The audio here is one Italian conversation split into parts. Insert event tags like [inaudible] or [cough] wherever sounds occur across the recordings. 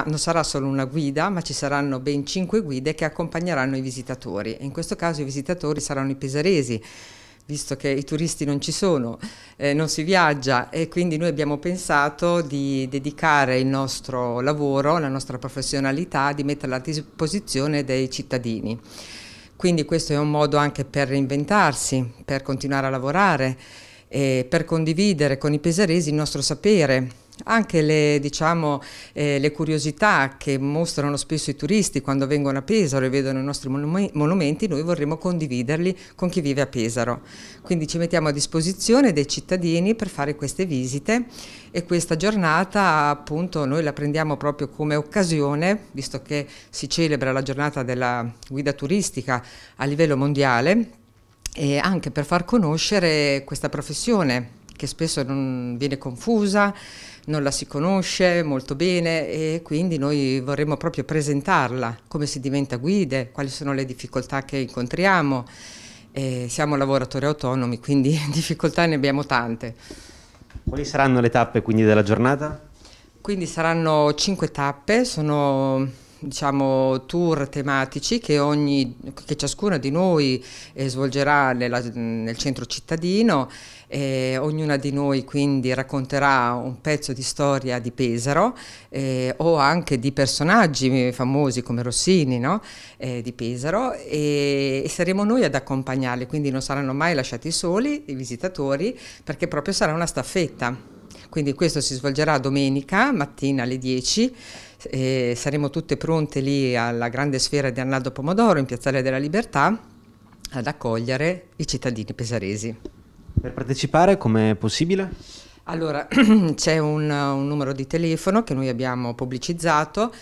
Ah, non sarà solo una guida, ma ci saranno ben cinque guide che accompagneranno i visitatori. In questo caso i visitatori saranno i pesaresi, visto che i turisti non ci sono, eh, non si viaggia e quindi noi abbiamo pensato di dedicare il nostro lavoro, la nostra professionalità, di metterla a disposizione dei cittadini. Quindi questo è un modo anche per reinventarsi, per continuare a lavorare, eh, per condividere con i pesaresi il nostro sapere anche le, diciamo, eh, le, curiosità che mostrano spesso i turisti quando vengono a Pesaro e vedono i nostri monumenti, noi vorremmo condividerli con chi vive a Pesaro. Quindi ci mettiamo a disposizione dei cittadini per fare queste visite e questa giornata appunto noi la prendiamo proprio come occasione, visto che si celebra la giornata della guida turistica a livello mondiale, e anche per far conoscere questa professione che spesso non viene confusa, non la si conosce molto bene e quindi noi vorremmo proprio presentarla, come si diventa guide, quali sono le difficoltà che incontriamo. E siamo lavoratori autonomi, quindi [laughs] difficoltà ne abbiamo tante. Quali saranno le tappe quindi della giornata? Quindi saranno cinque tappe, sono diciamo, tour tematici che, ogni, che ciascuna di noi eh, svolgerà nella, nel centro cittadino. Eh, ognuna di noi quindi racconterà un pezzo di storia di Pesaro eh, o anche di personaggi famosi come Rossini no? eh, di Pesaro e, e, saremo noi ad accompagnarli, quindi non saranno mai lasciati soli i visitatori perché proprio sarà una staffetta. Quindi questo si svolgerà domenica mattina alle 10 e saremo tutte pronte lì alla grande sfera di Arnaldo Pomodoro in Piazzale della Libertà ad accogliere i cittadini pesaresi. Per partecipare com'è possibile? Allora, [clears throat] c'è un, un numero di telefono che noi abbiamo pubblicizzato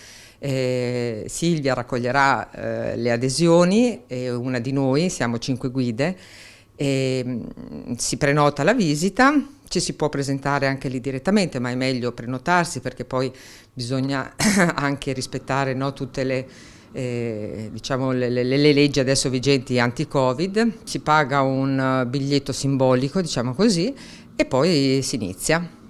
eh, Silvia raccoglierà eh, le adesioni e una di noi, siamo cinque guide, e, ehm, si prenota la visita, ci si può presentare anche lì direttamente, ma è meglio prenotarsi perché poi bisogna [coughs] anche rispettare no, tutte le, eh, diciamo, le, le, le, leggi adesso vigenti anti-Covid. Si paga un biglietto simbolico, diciamo così, e poi si inizia.